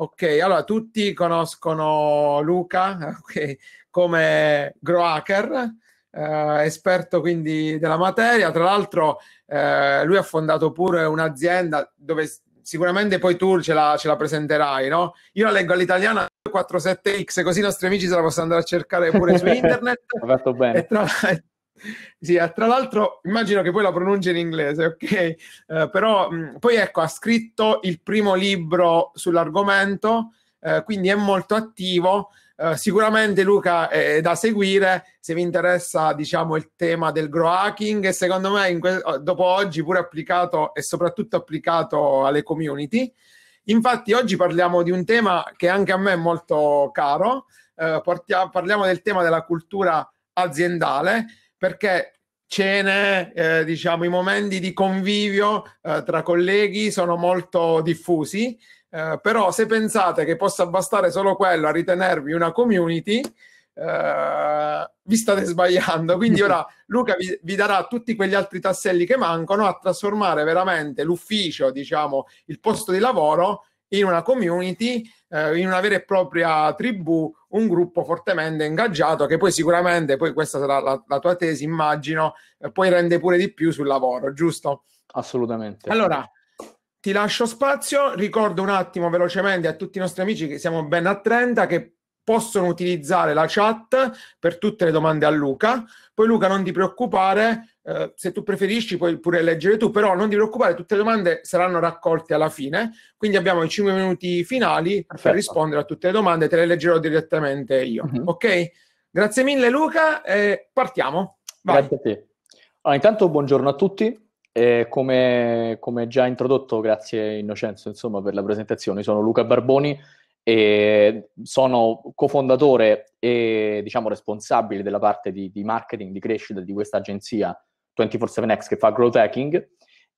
Ok, allora tutti conoscono Luca okay, come grow hacker, eh, esperto quindi della materia. Tra l'altro, eh, lui ha fondato pure un'azienda dove sicuramente poi tu ce la, ce la presenterai, no? Io la leggo all'italiana 247 x così i nostri amici se la possono andare a cercare pure su internet. Ho fatto bene. E tra, sì, eh, tra l'altro immagino che poi la pronuncia in inglese, ok? Uh, però mh, mm, poi ecco, ha scritto il primo libro sull'argomento, uh, quindi è molto attivo. Uh, sicuramente Luca è, da seguire se vi interessa diciamo il tema del grow hacking e secondo me que- oh, dopo oggi pure applicato e soprattutto applicato alle community. Infatti oggi parliamo di un tema che anche a me è molto caro, portia- parliamo del tema della cultura aziendale perché cene, eh, diciamo, i momenti di convivio eh, tra colleghi sono molto diffusi, eh, però se pensate che possa bastare solo quello a ritenervi una community, eh, vi state sbagliando. Quindi ora Luca vi, vi, darà tutti quegli altri tasselli che mancano a trasformare veramente l'ufficio, diciamo, il posto di lavoro in una community, eh, in una vera e propria tribù, un gruppo fortemente ingaggiato che poi sicuramente, poi questa sarà la, la tua tesi, immagino, eh, poi rende pure di più sul lavoro, giusto? Assolutamente. Allora, ti lascio spazio, ricordo un attimo velocemente a tutti i nostri amici che siamo ben a 30 che possono utilizzare la chat per tutte le domande a Luca. Poi Luca, non ti preoccupare, eh, se tu preferisci puoi pure leggere tu, però non ti preoccupare, tutte le domande saranno raccolte alla fine, quindi abbiamo i 5 minuti finali Perfetto. per rispondere a tutte le domande, te le leggerò direttamente io, uh-huh. ok? Grazie mille Luca, e partiamo. Vai. Grazie a te. Allora, intanto buongiorno a tutti, eh, come, come, già introdotto, grazie Innocenzo insomma, per la presentazione, sono Luca Barboni, e sono cofondatore e diciamo, responsabile della parte di, di, marketing, di crescita di questa agenzia 24-7X che fa growth hacking.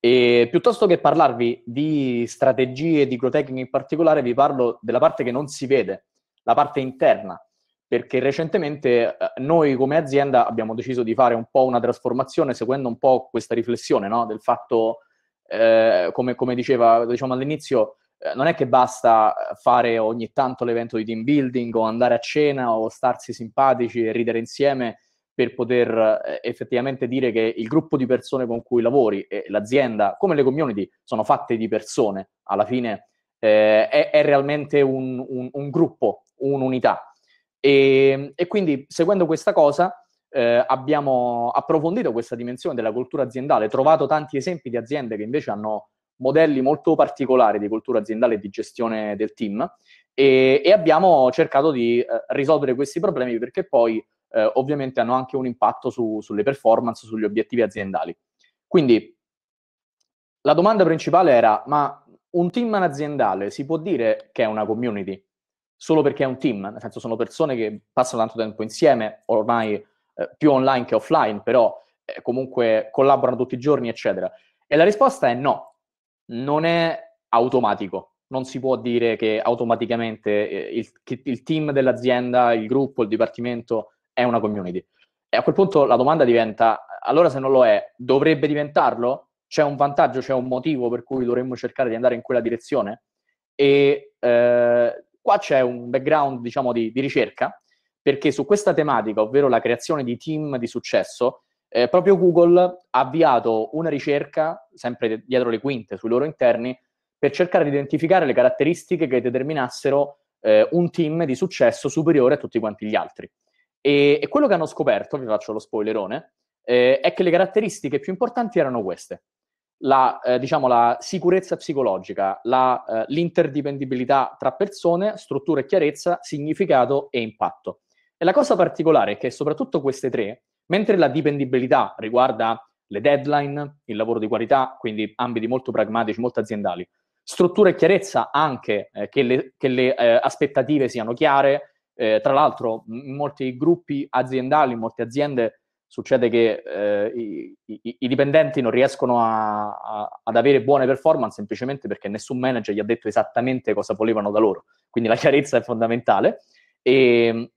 E piuttosto che parlarvi di strategie di growth hacking in particolare, vi parlo della parte che non si vede, la parte interna, perché recentemente eh, noi come azienda abbiamo deciso di fare un po' una trasformazione seguendo un po' questa riflessione no? del fatto, eh, come, come diceva diciamo all'inizio, eh, non è che basta fare ogni tanto l'evento di team building o andare a cena o starsi simpatici e ridere insieme, per poter eh, effettivamente dire che il gruppo di persone con cui lavori e l'azienda, come le community, sono fatte di persone, alla fine eh, è, è, realmente un, un, un gruppo, un'unità. E, e, quindi seguendo questa cosa eh, abbiamo approfondito questa dimensione della cultura aziendale, trovato tanti esempi di aziende che invece hanno modelli molto particolari di cultura aziendale e di gestione del team e, e abbiamo cercato di eh, risolvere questi problemi perché poi eh, ovviamente hanno anche un impatto su, sulle performance, sugli obiettivi aziendali. Quindi la domanda principale era, ma un team aziendale si può dire che è una community solo perché è un team? Nel senso sono persone che passano tanto tempo insieme, ormai eh, più online che offline, però eh, comunque collaborano tutti i giorni, eccetera. E la risposta è no, non è automatico non si può dire che automaticamente eh, il, il team dell'azienda, il gruppo, il dipartimento è una community. E a quel punto la domanda diventa, allora se non lo è, dovrebbe diventarlo? C'è un vantaggio, c'è un motivo per cui dovremmo cercare di andare in quella direzione? E eh, qua c'è un background, diciamo, di, di, ricerca, perché su questa tematica, ovvero la creazione di team di successo, eh, proprio Google ha avviato una ricerca, sempre dietro le quinte, sui loro interni, per cercare di identificare le caratteristiche che determinassero eh, un team di successo superiore a tutti quanti gli altri. E, e quello che hanno scoperto, vi faccio lo spoilerone, eh, è che le caratteristiche più importanti erano queste. La, eh, diciamo, la sicurezza psicologica, la, eh, l'interdipendibilità tra persone, struttura e chiarezza, significato e impatto. E la cosa particolare è che soprattutto queste tre, mentre la dipendibilità riguarda le deadline, il lavoro di qualità, quindi ambiti molto pragmatici, molto aziendali, struttura e chiarezza anche, eh, che le, che le eh, aspettative siano chiare. Eh, tra l'altro, in molti gruppi aziendali, in molte aziende, succede che eh, i, i, i, dipendenti non riescono a, a, ad avere buone performance semplicemente perché nessun manager gli ha detto esattamente cosa volevano da loro. Quindi la chiarezza è fondamentale. E, ehm,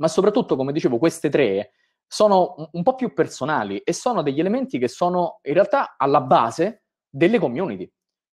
ma soprattutto, come dicevo, queste tre sono un po' più personali e sono degli elementi che sono in realtà alla base delle community.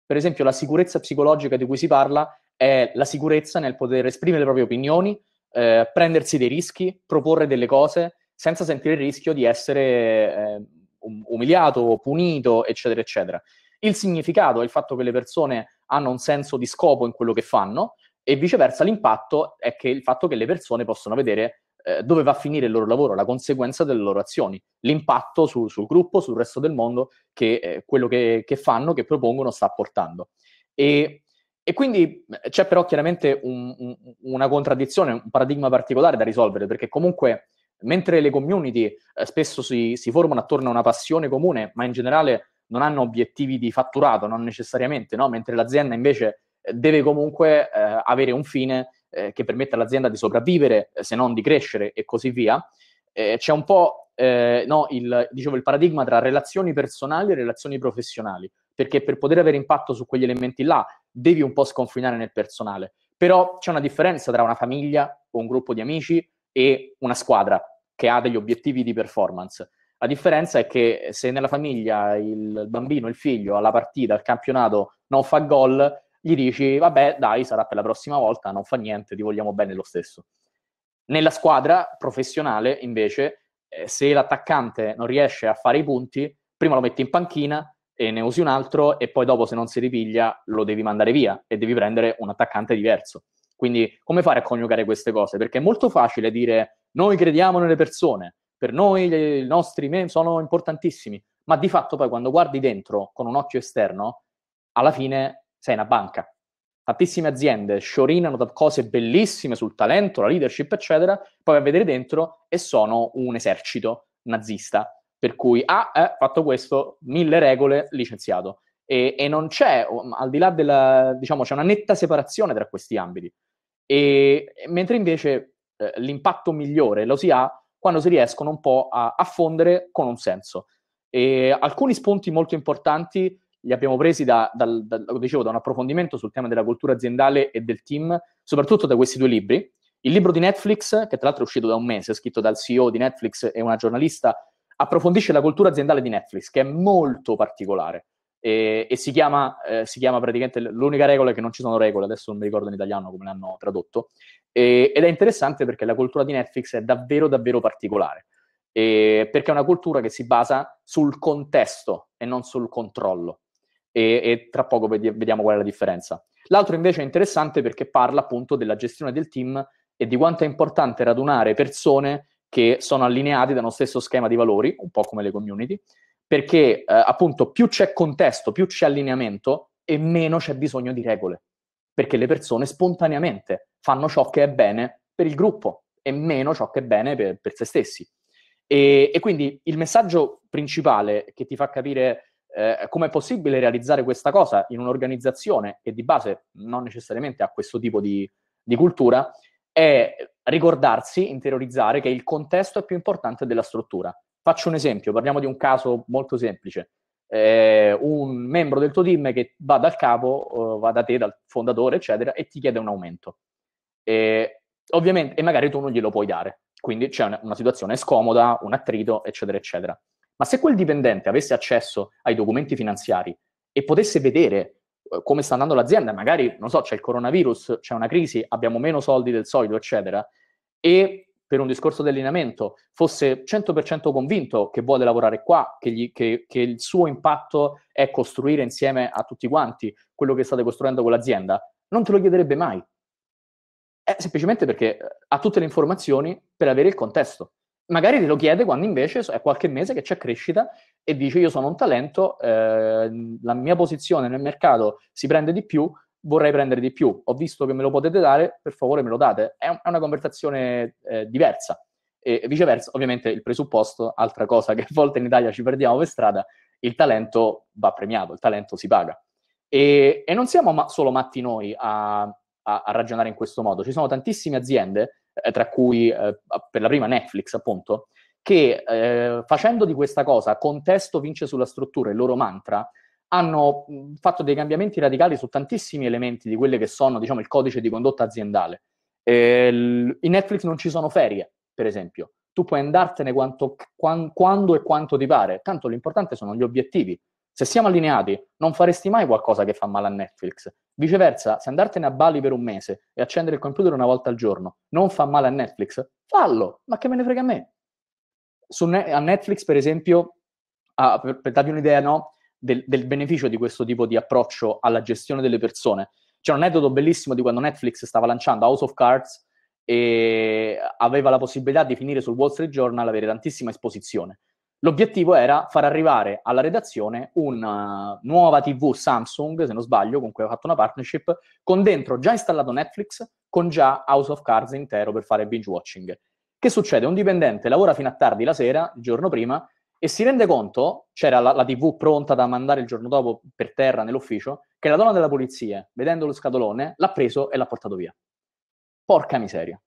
Per esempio, la sicurezza psicologica di cui si parla è la sicurezza nel poter esprimere le proprie opinioni, eh, prendersi dei rischi, proporre delle cose senza sentire il rischio di essere eh, um, umiliato, punito, eccetera, eccetera. Il significato è il fatto che le persone hanno un senso di scopo in quello che fanno e viceversa l'impatto è che il fatto che le persone possono vedere eh, dove va a finire il loro lavoro, la conseguenza delle loro azioni, l'impatto su, sul gruppo, sul resto del mondo che eh, quello che, che, fanno, che propongono sta portando. E, e quindi eh, c'è però chiaramente un, un, una contraddizione, un paradigma particolare da risolvere, perché comunque mentre le community eh, spesso si, si, formano attorno a una passione comune, ma in generale non hanno obiettivi di fatturato, non necessariamente, no? mentre l'azienda invece eh, deve comunque eh, avere un fine eh, che permette all'azienda di sopravvivere, eh, se non di crescere e così via, eh, c'è un po' eh, no, il, dicevo, il paradigma tra relazioni personali e relazioni professionali, perché per poter avere impatto su quegli elementi là devi un po' sconfinare nel personale. Però c'è una differenza tra una famiglia o un gruppo di amici e una squadra che ha degli obiettivi di performance. La differenza è che eh, se nella famiglia il bambino, il figlio, alla partita, al campionato non fa gol, gli dici vabbè dai sarà per la prossima volta, non fa niente, ti vogliamo bene lo stesso. Nella squadra professionale invece eh, se l'attaccante non riesce a fare i punti, prima lo metti in panchina e ne usi un altro e poi dopo se non si ripiglia lo devi mandare via e devi prendere un attaccante diverso. Quindi come fare a coniugare queste cose? Perché è molto facile dire noi crediamo nelle persone, per noi le, i nostri meme sono importantissimi, ma di fatto poi quando guardi dentro con un occhio esterno, alla fine sei una banca. Tantissime aziende sciorinano cose bellissime sul talento, la leadership, eccetera, poi vai a vedere dentro e sono un esercito nazista. Per cui, ah, eh, fatto questo, mille regole, licenziato. E, e, non c'è, al di là della, diciamo, c'è una netta separazione tra questi ambiti. E, mentre invece eh, l'impatto migliore lo si ha quando si riescono un po' a, a fondere con un senso. E alcuni spunti molto importanti li abbiamo presi da, dal, da, dicevo, da un approfondimento sul tema della cultura aziendale e del team, soprattutto da questi due libri. Il libro di Netflix, che tra l'altro è uscito da un mese, scritto dal CEO di Netflix e una giornalista, approfondisce la cultura aziendale di Netflix, che è molto particolare. E, e si, chiama, eh, si, chiama, praticamente l'unica regola è che non ci sono regole, adesso non mi ricordo in italiano come l'hanno tradotto. E, ed è interessante perché la cultura di Netflix è davvero, davvero particolare. E, perché è una cultura che si basa sul contesto e non sul controllo e, e tra poco vedi- vediamo qual è la differenza. L'altro invece è interessante perché parla appunto della gestione del team e di quanto è importante radunare persone che sono allineate da uno stesso schema di valori, un po' come le community, perché eh, appunto più c'è contesto, più c'è allineamento e meno c'è bisogno di regole, perché le persone spontaneamente fanno ciò che è bene per il gruppo e meno ciò che è bene per, per se stessi. E, e, quindi il messaggio principale che ti fa capire eh, è possibile realizzare questa cosa in un'organizzazione che di base non necessariamente ha questo tipo di, di cultura, è ricordarsi, interiorizzare che il contesto è più importante della struttura. Faccio un esempio, parliamo di un caso molto semplice. Eh, un membro del tuo team che va dal capo, eh, va da te, dal fondatore, eccetera, e ti chiede un aumento. E, ovviamente, e magari tu non glielo puoi dare. Quindi c'è una, una situazione scomoda, un attrito, eccetera, eccetera. Ma se quel dipendente avesse accesso ai documenti finanziari e potesse vedere eh, come sta andando l'azienda, magari, non so, c'è il coronavirus, c'è una crisi, abbiamo meno soldi del solito, eccetera, e per un discorso di allineamento fosse 100% convinto che vuole lavorare qua, che, gli, che, che il suo impatto è costruire insieme a tutti quanti quello che state costruendo con l'azienda, non te lo chiederebbe mai. È semplicemente perché eh, ha tutte le informazioni per avere il contesto magari te lo chiede quando invece è qualche mese che c'è crescita e dice io sono un talento, eh, la mia posizione nel mercato si prende di più, vorrei prendere di più, ho visto che me lo potete dare, per favore me lo date. È, un, è una conversazione eh, diversa. E viceversa, ovviamente il presupposto, altra cosa che a volte in Italia ci perdiamo per strada, il talento va premiato, il talento si paga. E, e non siamo ma- solo matti noi a, a, a ragionare in questo modo, ci sono tantissime aziende eh, tra cui eh, per la prima Netflix appunto, che eh, facendo di questa cosa contesto vince sulla struttura, il loro mantra, hanno mm, fatto dei cambiamenti radicali su tantissimi elementi di quelle che sono diciamo, il codice di condotta aziendale. L- in Netflix non ci sono ferie, per esempio. Tu puoi andartene quanto, quando e quanto ti pare, tanto l'importante sono gli obiettivi se siamo allineati, non faresti mai qualcosa che fa male a Netflix. Viceversa, se andartene a Bali per un mese e accendere il computer una volta al giorno non fa male a Netflix, fallo, ma che me ne frega a me. Ne- a Netflix, per esempio, ah, per, per darvi un'idea no, del, del beneficio di questo tipo di approccio alla gestione delle persone, c'è un aneddoto bellissimo di quando Netflix stava lanciando House of Cards e aveva la possibilità di finire sul Wall Street Journal, avere tantissima esposizione. L'obiettivo era far arrivare alla redazione una eh, nuova TV Samsung, se non sbaglio, con cui ho fatto una partnership, con dentro già installato Netflix, con già House of Cards intero per fare binge watching. Che succede? Un dipendente lavora fino a tardi la sera, il giorno prima, e si rende conto, c'era la, la TV pronta da mandare il giorno dopo per terra nell'ufficio, che la donna della polizia, vedendo lo scatolone, l'ha preso e l'ha portato via. Porca miseria.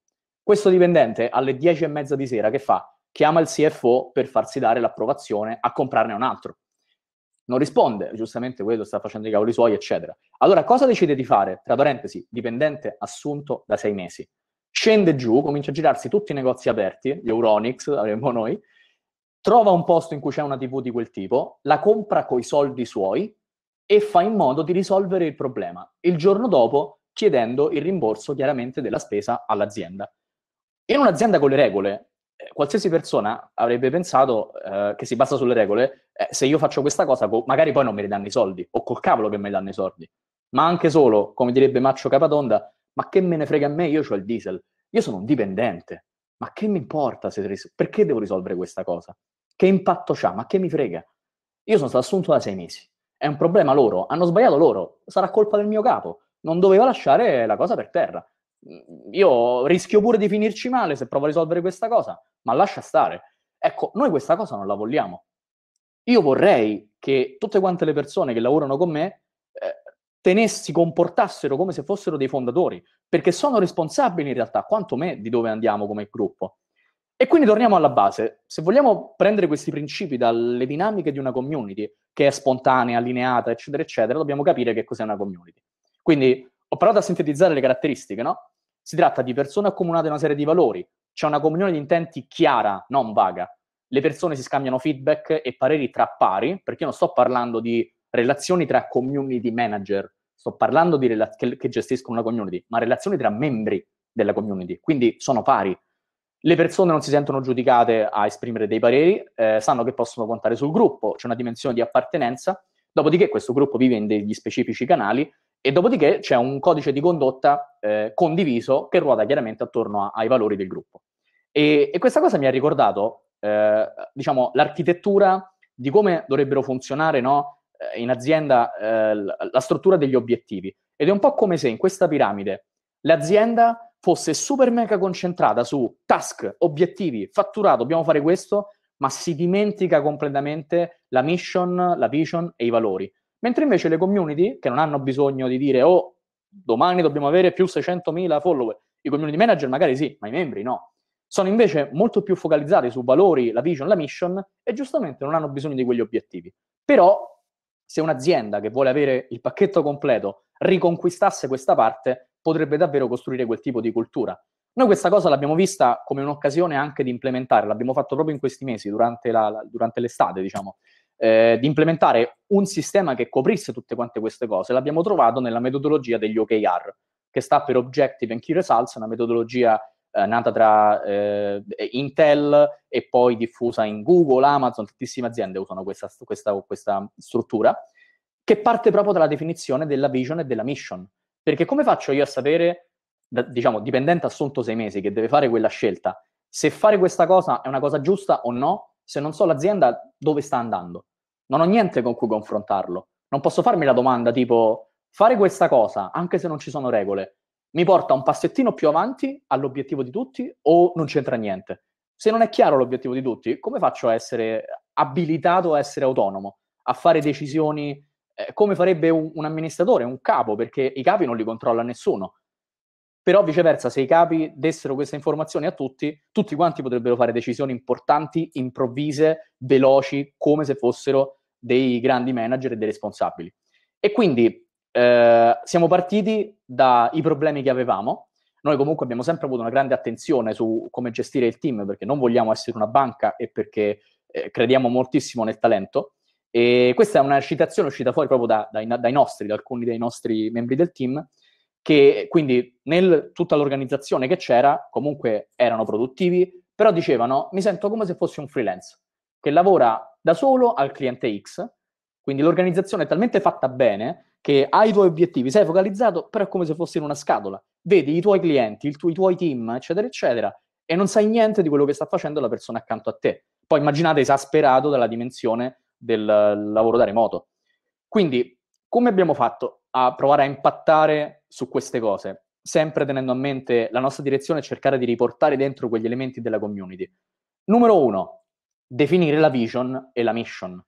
Questo dipendente alle 10 e mezza di sera che fa? chiama il CFO per farsi dare l'approvazione a comprarne un altro. Non risponde, giustamente quello sta facendo i cavoli suoi, eccetera. Allora cosa decide di fare? Tra parentesi, dipendente assunto da sei mesi. Scende giù, comincia a girarsi tutti i negozi aperti, gli Euronics, avremmo noi, trova un posto in cui c'è una TV di quel tipo, la compra coi soldi suoi e fa in modo di risolvere il problema. Il giorno dopo chiedendo il rimborso chiaramente della spesa all'azienda. In un'azienda con le regole, qualsiasi persona avrebbe pensato eh, che si basa sulle regole, eh, se io faccio questa cosa, co- boh, magari poi non mi ne danno i soldi, o col cavolo che mi danno i soldi. Ma anche solo, come direbbe Maccio Capatonda, ma che me ne frega a me, io ho il diesel, io sono un dipendente, ma che mi importa se ris- perché devo risolvere questa cosa? Che impatto c'ha? Ma che mi frega? Io sono stato assunto da sei mesi, è un problema loro, hanno sbagliato loro, sarà colpa del mio capo, non doveva lasciare la cosa per terra. Mm, io rischio pure di finirci male se provo a risolvere questa cosa, ma lascia stare. Ecco, noi questa cosa non la vogliamo. Io vorrei che tutte quante le persone che lavorano con me eh, tenessi, comportassero come se fossero dei fondatori, perché sono responsabili in realtà, quanto me, di dove andiamo come gruppo. E quindi torniamo alla base. Se vogliamo prendere questi principi dalle dinamiche di una community, che è spontanea, allineata, eccetera, eccetera, dobbiamo capire che cos'è una community. Quindi ho provato a sintetizzare le caratteristiche, no? Si tratta di persone accomunate da una serie di valori, c'è una comunione di intenti chiara, non vaga. Le persone si scambiano feedback e pareri tra pari, perché io non sto parlando di relazioni tra community manager, sto parlando di rela- che, che gestiscono una community, ma relazioni tra membri della community, quindi sono pari. Le persone non si sentono giudicate a esprimere dei pareri, eh, sanno che possono contare sul gruppo, c'è una dimensione di appartenenza, dopodiché questo gruppo vive in degli specifici canali e dopodiché c'è un codice di condotta eh, condiviso che ruota chiaramente attorno a, ai valori del gruppo. E, e, questa cosa mi ha ricordato, eh, diciamo, l'architettura di come dovrebbero funzionare no, eh, in azienda eh, la struttura degli obiettivi. Ed è un po' come se in questa piramide l'azienda fosse super mega concentrata su task, obiettivi, fatturato, dobbiamo fare questo, ma si dimentica completamente la mission, la vision e i valori. Mentre invece le community, che non hanno bisogno di dire oh, domani dobbiamo avere più 600.000 follower, i community manager magari sì, ma i membri no. Sono invece molto più focalizzati su valori, la vision, la mission e giustamente non hanno bisogno di quegli obiettivi. Però se un'azienda che vuole avere il pacchetto completo riconquistasse questa parte, potrebbe davvero costruire quel tipo di cultura. Noi questa cosa l'abbiamo vista come un'occasione anche di implementare, l'abbiamo fatto proprio in questi mesi, durante, la, durante l'estate, diciamo eh, di implementare un sistema che coprisse tutte quante queste cose. L'abbiamo trovato nella metodologia degli OKR, che sta per Objective and Key Results, una metodologia eh, nata tra eh, Intel e poi diffusa in Google, Amazon, tantissime aziende usano questa, questa, questa struttura, che parte proprio dalla definizione della vision e della mission. Perché come faccio io a sapere, da, diciamo, dipendente assunto sei mesi, che deve fare quella scelta, se fare questa cosa è una cosa giusta o no, se non so l'azienda dove sta andando? non ho niente con cui confrontarlo. Non posso farmi la domanda tipo fare questa cosa, anche se non ci sono regole, mi porta un passettino più avanti all'obiettivo di tutti o non c'entra niente? Se non è chiaro l'obiettivo di tutti, come faccio a essere abilitato a essere autonomo, a fare decisioni eh, come farebbe un, un amministratore, un capo, perché i capi non li controlla nessuno. Però viceversa, se i capi dessero queste informazioni a tutti, tutti quanti potrebbero fare decisioni importanti, improvvise, veloci, come se fossero dei grandi manager e dei responsabili. E quindi eh, siamo partiti dai problemi che avevamo. Noi comunque abbiamo sempre avuto una grande attenzione su come gestire il team, perché non vogliamo essere una banca e perché eh, crediamo moltissimo nel talento. E questa è una citazione uscita fuori proprio da, dai, dai nostri, da alcuni dei nostri membri del team, che quindi nel tutta l'organizzazione che c'era comunque erano produttivi, però dicevano mi sento come se fossi un freelance che lavora da solo al cliente X, quindi l'organizzazione è talmente fatta bene che hai i tuoi obiettivi, sei focalizzato, però è come se fossi in una scatola, vedi i tuoi clienti, tu- i tuoi team, eccetera, eccetera, e non sai niente di quello che sta facendo la persona accanto a te. Poi immaginate esasperato dalla dimensione del lavoro da remoto. Quindi, come abbiamo fatto? a provare a impattare su queste cose, sempre tenendo a mente la nostra direzione e cercare di riportare dentro quegli elementi della community. Numero uno, definire la vision e la mission.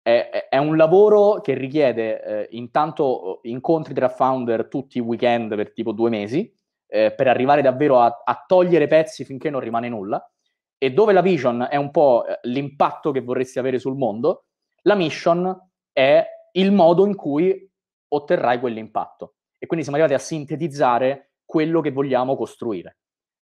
È, è un lavoro che richiede eh, intanto incontri tra founder tutti i weekend per tipo due mesi, eh, per arrivare davvero a, a togliere pezzi finché non rimane nulla, e dove la vision è un po' eh, l'impatto che vorresti avere sul mondo, la mission è il modo in cui otterrai quell'impatto. E quindi siamo arrivati a sintetizzare quello che vogliamo costruire.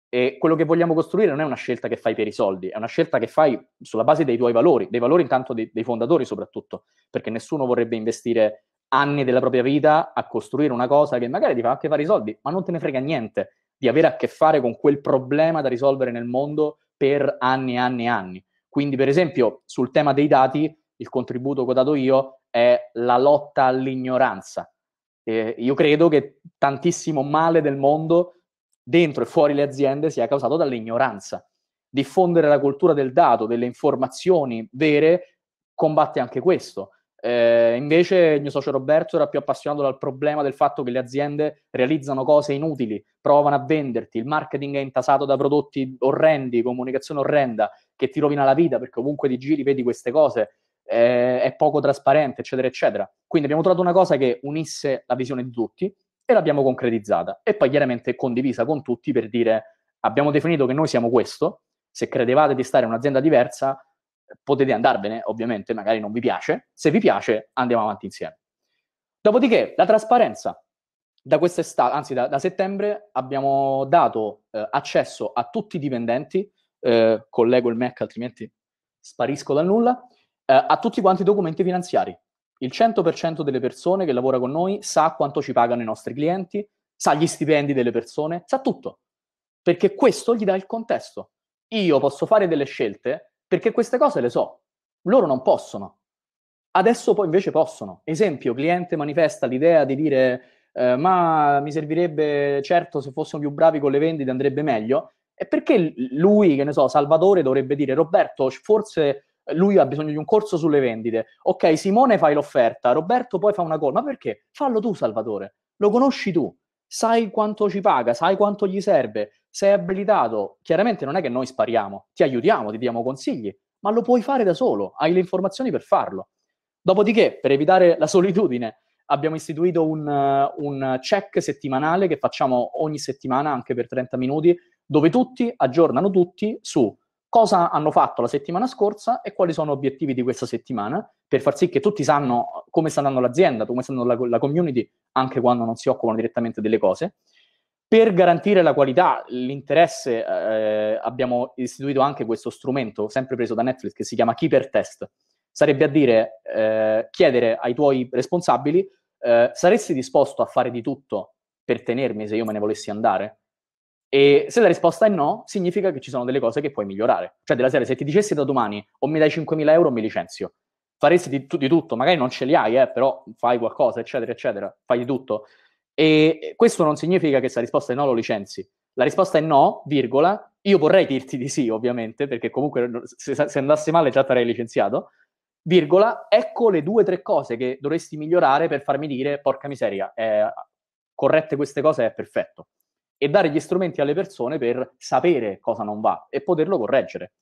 E quello che vogliamo costruire non è una scelta che fai per i soldi, è una scelta che fai sulla base dei tuoi valori, dei valori intanto dei, dei fondatori soprattutto, perché nessuno vorrebbe investire anni della propria vita a costruire una cosa che magari ti fa anche fare i soldi, ma non te ne frega niente di avere a che fare con quel problema da risolvere nel mondo per anni e anni e anni. Quindi, per esempio, sul tema dei dati, il contributo che ho dato io è la lotta all'ignoranza. Eh, io credo che tantissimo male del mondo dentro e fuori le aziende sia causato dall'ignoranza. Diffondere la cultura del dato, delle informazioni vere, combatte anche questo. Eh, invece il mio socio Roberto era più appassionato dal problema del fatto che le aziende realizzano cose inutili, provano a venderti, il marketing è intasato da prodotti orrendi, comunicazione orrenda, che ti rovina la vita perché ovunque ti giri vedi queste cose eh, è poco trasparente, eccetera, eccetera. Quindi abbiamo trovato una cosa che unisse la visione di tutti e l'abbiamo concretizzata e poi chiaramente condivisa con tutti per dire abbiamo definito che noi siamo questo, se credevate di stare in un'azienda diversa potete andarvene, ovviamente magari non vi piace, se vi piace andiamo avanti insieme. Dopodiché la trasparenza. Da quest'estate, anzi da, da settembre, abbiamo dato eh, accesso a tutti i dipendenti, eh, collego il Mac altrimenti sparisco dal nulla, eh, a tutti quanti i documenti finanziari. Il 100% delle persone che lavora con noi sa quanto ci pagano i nostri clienti, sa gli stipendi delle persone, sa tutto, perché questo gli dà il contesto. Io posso fare delle scelte perché queste cose le so, loro non possono. Adesso poi invece possono. Esempio, cliente manifesta l'idea di dire eh, ma mi servirebbe, certo, se fossimo più bravi con le vendite andrebbe meglio. E perché lui, che ne so, Salvatore, dovrebbe dire Roberto, forse lui ha bisogno di un corso sulle vendite. Ok, Simone fai l'offerta, Roberto poi fa una call. Ma perché? Fallo tu, Salvatore. Lo conosci tu. Sai quanto ci paga, sai quanto gli serve, sei abilitato. Chiaramente non è che noi spariamo, ti aiutiamo, ti diamo consigli, ma lo puoi fare da solo, hai le informazioni per farlo. Dopodiché, per evitare la solitudine, abbiamo istituito un, eh, un check settimanale che facciamo ogni settimana, anche per 30 minuti, dove tutti aggiornano tutti su cosa hanno fatto la settimana scorsa e quali sono gli obiettivi di questa settimana, per far sì che tutti sanno come sta andando l'azienda, come sta andando la, la community, anche quando non si occupano direttamente delle cose. Per garantire la qualità, l'interesse, eh, abbiamo istituito anche questo strumento, sempre preso da Netflix, che si chiama Keeper Test. Sarebbe a dire, eh, chiedere ai tuoi responsabili, eh, saresti disposto a fare di tutto per tenermi se io me ne volessi andare? E se la risposta è no, significa che ci sono delle cose che puoi migliorare. Cioè, della serie, se ti dicessi da domani o mi dai 5.000 euro o mi licenzio, faresti di, di tutto, magari non ce li hai, eh, però fai qualcosa, eccetera, eccetera, fai di tutto. E questo non significa che se la risposta è no lo licenzi. La risposta è no, virgola. Io vorrei dirti di sì, ovviamente, perché comunque se, se andasse male già sarei licenziato. Virgola, ecco le due o tre cose che dovresti migliorare per farmi dire, porca miseria, eh, corrette queste cose è perfetto e dare gli strumenti alle persone per sapere cosa non va e poterlo correggere.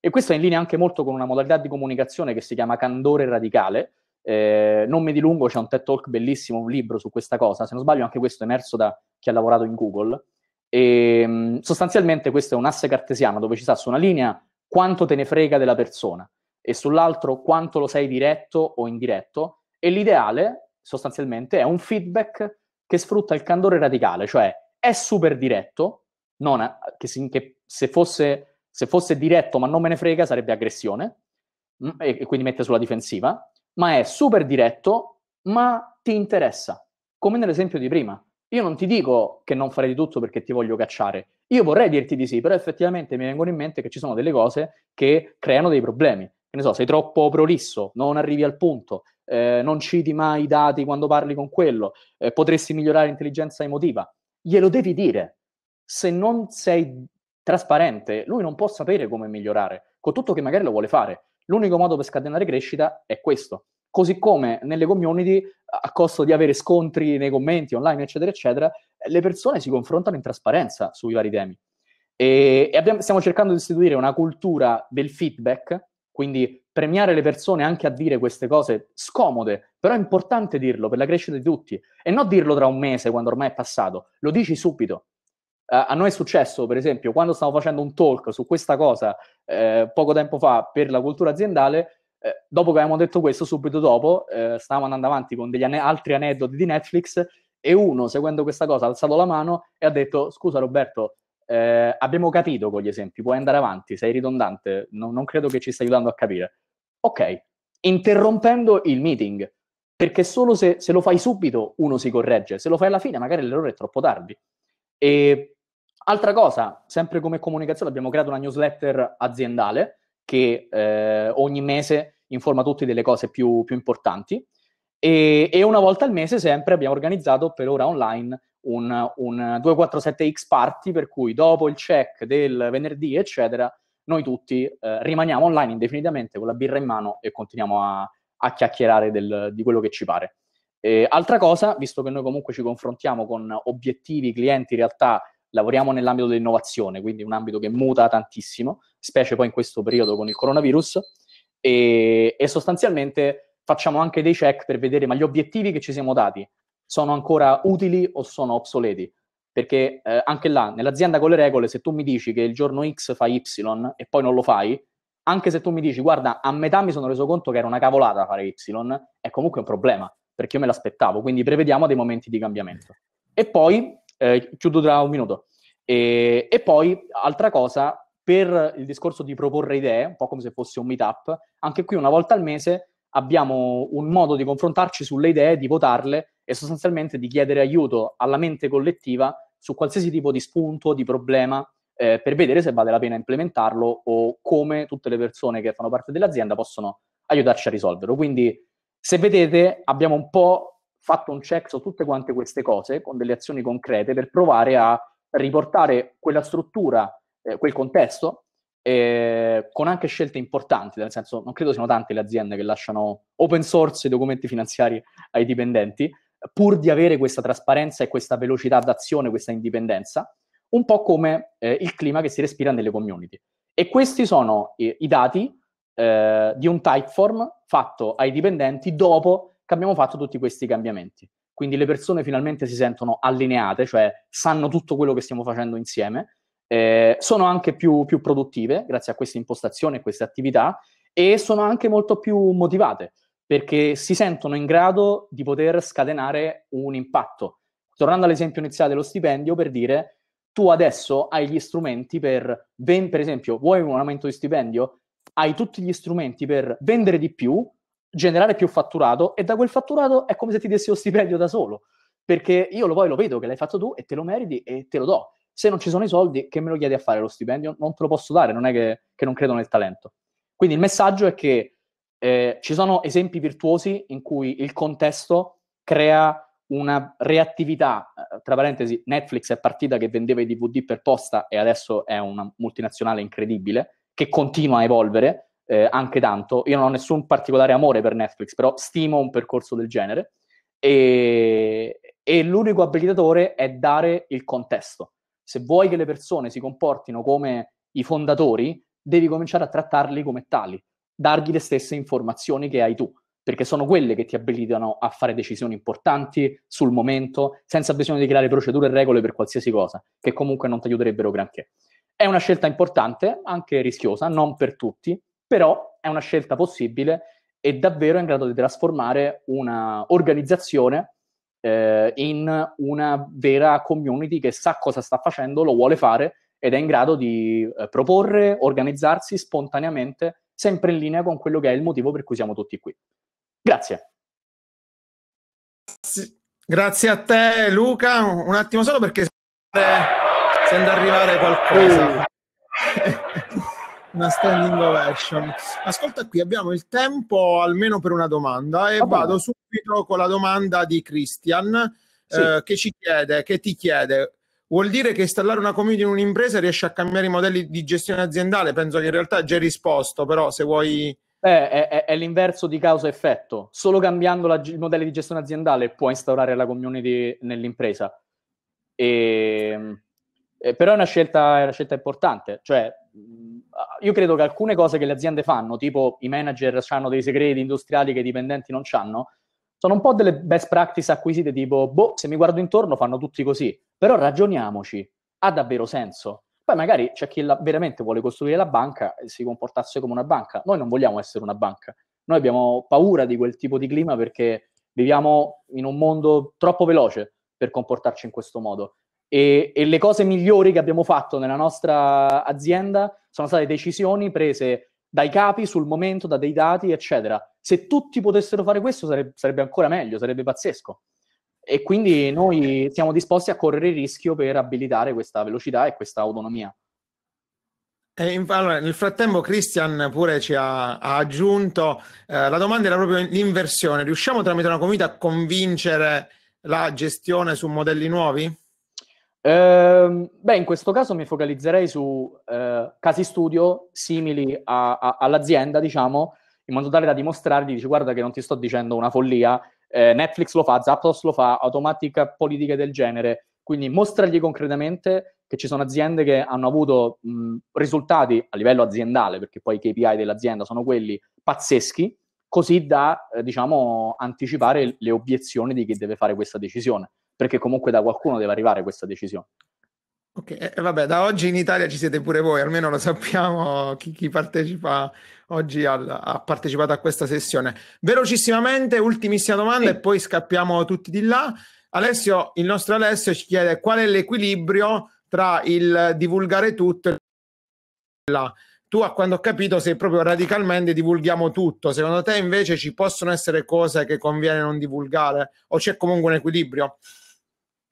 E questo è in linea anche molto con una modalità di comunicazione che si chiama candore radicale. Eh, non mi dilungo, c'è un TED Talk bellissimo, un libro su questa cosa, se non sbaglio anche questo è emerso da chi ha lavorato in Google. E, ehm, sostanzialmente questo è un asse cartesiano dove ci sta su una linea quanto te ne frega della persona e sull'altro quanto lo sei diretto o indiretto e l'ideale sostanzialmente è un feedback che sfrutta il candore radicale, cioè è super diretto, ha, che, che se, fosse, se, fosse, diretto ma non me ne frega sarebbe aggressione, mm, e, e quindi mette sulla difensiva, ma è super diretto, ma ti interessa, come nell'esempio di prima. Io non ti dico che non farei di tutto perché ti voglio cacciare. Io vorrei dirti di sì, però effettivamente mi vengono in mente che ci sono delle cose che creano dei problemi. Che ne so, sei troppo prolisso, non arrivi al punto, eh, non citi mai i dati quando parli con quello, eh, potresti migliorare l'intelligenza emotiva glielo devi dire. Se non sei trasparente, lui non può sapere come migliorare, con tutto che magari lo vuole fare. L'unico modo per scatenare crescita è questo. Così come nelle community, a costo di avere scontri nei commenti online, eccetera, eccetera, le persone si confrontano in trasparenza sui vari temi. E, abbiamo, stiamo cercando di istituire una cultura del feedback, quindi premiare le persone anche a dire queste cose scomode, però è importante dirlo per la crescita di tutti e non dirlo tra un mese quando ormai è passato, lo dici subito. Uh, a noi è successo, per esempio, quando stavo facendo un talk su questa cosa eh, poco tempo fa per la cultura aziendale, eh, dopo che avevamo detto questo, subito dopo, eh, stavamo andando avanti con degli ane- altri aneddoti di Netflix e uno, seguendo questa cosa, ha alzato la mano e ha detto, scusa Roberto, eh, abbiamo capito con gli esempi, puoi andare avanti, sei ridondante, no, non credo che ci stai aiutando a capire. Ok, interrompendo il meeting, perché solo se, se lo fai subito uno si corregge, se lo fai alla fine magari l'errore è troppo tardi. E altra cosa, sempre come comunicazione abbiamo creato una newsletter aziendale che eh, ogni mese informa tutti delle cose più, più importanti e, e, una volta al mese sempre abbiamo organizzato per ora online un, un 247X party per cui dopo il check del venerdì eccetera noi tutti eh, rimaniamo online indefinitamente con la birra in mano e continuiamo a, a chiacchierare del, di quello che ci pare. E, altra cosa, visto che noi comunque ci confrontiamo con obiettivi, clienti, in realtà, lavoriamo nell'ambito dell'innovazione, quindi un ambito che muta tantissimo, specie poi in questo periodo con il coronavirus, e, e sostanzialmente facciamo anche dei check per vedere ma gli obiettivi che ci siamo dati sono ancora utili o sono obsoleti perché eh, anche là, nell'azienda con le regole, se tu mi dici che il giorno X fai Y e poi non lo fai, anche se tu mi dici, guarda, a metà mi sono reso conto che era una cavolata fare Y, è comunque un problema, perché io me l'aspettavo. Quindi prevediamo dei momenti di cambiamento. E poi, eh, chiudo tra un minuto, e, e poi, altra cosa, per il discorso di proporre idee, un po' come se fosse un meetup, anche qui una volta al mese abbiamo un modo di confrontarci sulle idee, di votarle e sostanzialmente di chiedere aiuto alla mente collettiva su qualsiasi tipo di spunto, di problema, eh, per vedere se vale la pena implementarlo o come tutte le persone che fanno parte dell'azienda possono aiutarci a risolverlo. Quindi, se vedete, abbiamo un po' fatto un check su tutte quante queste cose con delle azioni concrete per provare a riportare quella struttura, eh, quel contesto, eh, con anche scelte importanti, nel senso non credo siano tante le aziende che lasciano open source i documenti finanziari ai dipendenti, pur di avere questa trasparenza e questa velocità d'azione, questa indipendenza, un po' come eh, il clima che si respira nelle community. E questi sono i, eh, i dati eh, di un typeform fatto ai dipendenti dopo che abbiamo fatto tutti questi cambiamenti. Quindi le persone finalmente si sentono allineate, cioè sanno tutto quello che stiamo facendo insieme, eh, sono anche più, più produttive grazie a questa impostazione e queste attività e sono anche molto più motivate perché si sentono in grado di poter scatenare un impatto. Tornando all'esempio iniziale dello stipendio, per dire, tu adesso hai gli strumenti per, ven- per esempio, vuoi un aumento di stipendio? Hai tutti gli strumenti per vendere di più, generare più fatturato e da quel fatturato è come se ti dessi lo stipendio da solo, perché io lo, poi lo vedo che l'hai fatto tu e te lo meriti e te lo do. Se non ci sono i soldi, che me lo chiedi a fare lo stipendio? Non te lo posso dare, non è che, che non credo nel talento. Quindi il messaggio è che eh, ci sono esempi virtuosi in cui il contesto crea una reattività, eh, tra parentesi Netflix è partita che vendeva i DVD per posta e adesso è una multinazionale incredibile che continua a evolvere eh, anche tanto. Io non ho nessun particolare amore per Netflix, però stimo un percorso del genere e, e l'unico abilitatore è dare il contesto. Se vuoi che le persone si comportino come i fondatori, devi cominciare a trattarli come tali dargli le stesse informazioni che hai tu, perché sono quelle che ti abilitano a fare decisioni importanti sul momento, senza bisogno di creare procedure e regole per qualsiasi cosa, che comunque non ti aiuterebbero granché. È una scelta importante, anche rischiosa, non per tutti, però è una scelta possibile e davvero è in grado di trasformare un'organizzazione eh, in una vera community che sa cosa sta facendo, lo vuole fare ed è in grado di eh, proporre, organizzarsi spontaneamente sempre in linea con quello che è il motivo per cui siamo tutti qui. Grazie. Grazie a te Luca, un attimo solo perché sembra arrivare qualcosa. una standing ovation. Ascolta qui, abbiamo il tempo almeno per una domanda e oh, vado subito con la domanda di Christian sì. eh, che ci chiede, che ti chiede vuol dire che installare una community in un'impresa riesce a cambiare i modelli di gestione aziendale? Penso che in realtà già hai risposto, però se vuoi... Beh, è, è, è l'inverso di causa-effetto. Solo cambiando la, il modello di gestione aziendale può instaurare la community nell'impresa. E, ehm, e eh, però è una, scelta, è una scelta importante. Cioè, io credo che alcune cose che le aziende fanno, tipo i manager hanno dei segreti industriali che i dipendenti non hanno, sono un po' delle best practice acquisite tipo, boh, se mi guardo intorno fanno tutti così. Però ragioniamoci, ha davvero senso? Poi magari c'è chi la, veramente vuole costruire la banca e si comportasse come una banca. Noi non vogliamo essere una banca. Noi abbiamo paura di quel tipo di clima perché viviamo in un mondo troppo veloce per comportarci in questo modo. E, e, le cose migliori che abbiamo fatto nella nostra azienda sono state decisioni prese dai capi sul momento, da dei dati, eccetera. Se tutti potessero fare questo sare- sarebbe ancora meglio, sarebbe pazzesco. E quindi noi siamo disposti a correre il rischio per abilitare questa velocità e questa autonomia. In, allora, nel frattempo Christian pure ci ha, ha aggiunto, eh, la domanda era proprio l'inversione, riusciamo tramite una comunità a convincere la gestione su modelli nuovi? Eh, beh, in questo caso mi focalizzerei su eh, casi studio simili a, a, all'azienda, diciamo, in modo tale da dimostrargli, dici, guarda che non ti sto dicendo una follia, eh, Netflix lo fa, Zapdos lo fa, automatica politica del genere. Quindi mostragli concretamente che ci sono aziende che hanno avuto mh, risultati a livello aziendale, perché poi i KPI dell'azienda sono quelli pazzeschi, così da eh, diciamo, anticipare le obiezioni di chi deve fare questa decisione, perché comunque da qualcuno deve arrivare questa decisione. Ok, eh, eh, vabbè, da oggi in Italia ci siete pure voi, almeno lo sappiamo chi, chi partecipa oggi al, ha partecipato a questa sessione. Velocissimamente, ultimissima domanda sì. e poi scappiamo tutti di là. Alessio, il nostro Alessio ci chiede qual è l'equilibrio tra il divulgare tutto e la tu a quando ho capito sei proprio radicalmente divulghiamo tutto. Secondo te invece ci possono essere cose che conviene non divulgare o c'è comunque un equilibrio?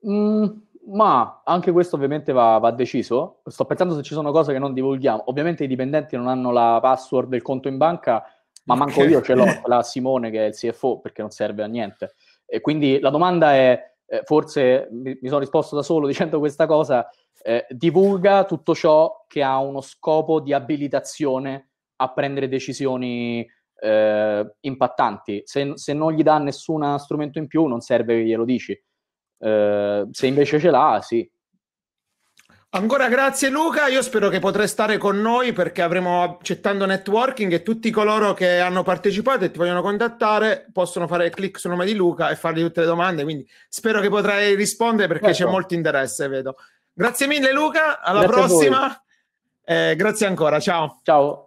Mm, ma anche questo ovviamente va, va, deciso. Sto pensando se ci sono cose che non divulghiamo. Ovviamente i dipendenti non hanno la password del conto in banca, ma manco io ce l'ho, la Simone che è il CFO, perché non serve a niente. E quindi la domanda è, eh, forse mi, mi, sono risposto da solo dicendo questa cosa, eh, divulga tutto ciò che ha uno scopo di abilitazione a prendere decisioni eh, impattanti. Se, se non gli dà nessun strumento in più, non serve che glielo dici Ehm, se invece ce l'ha, sì. Ancora grazie Luca, io spero che potrai stare con noi perché avremo accettando networking e tutti coloro che hanno partecipato e ti vogliono contattare possono fare clic sul nome di Luca e fargli tutte le domande, quindi spero che potrai rispondere perché certo. c'è molto interesse, vedo. Grazie mille Luca, alla grazie prossima, eh, grazie ancora, ciao. Ciao.